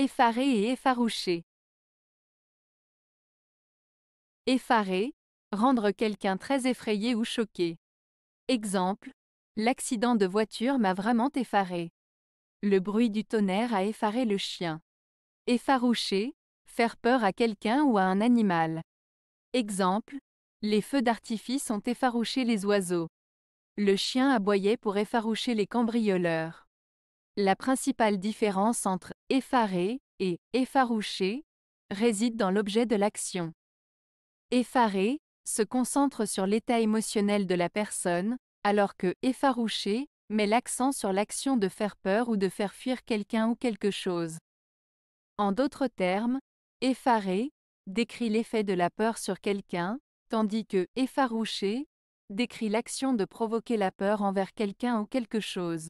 Effaré et effarouché. Effaré, rendre quelqu'un très effrayé ou choqué. Exemple, l'accident de voiture m'a vraiment effaré. Le bruit du tonnerre a effaré le chien. Effarouché, faire peur à quelqu'un ou à un animal. Exemple, les feux d'artifice ont effarouché les oiseaux. Le chien aboyait pour effaroucher les cambrioleurs. La principale différence entre effaré et effarouché réside dans l'objet de l'action. Effaré se concentre sur l'état émotionnel de la personne, alors que effarouché met l'accent sur l'action de faire peur ou de faire fuir quelqu'un ou quelque chose. En d'autres termes, effaré décrit l'effet de la peur sur quelqu'un, tandis que effarouché décrit l'action de provoquer la peur envers quelqu'un ou quelque chose.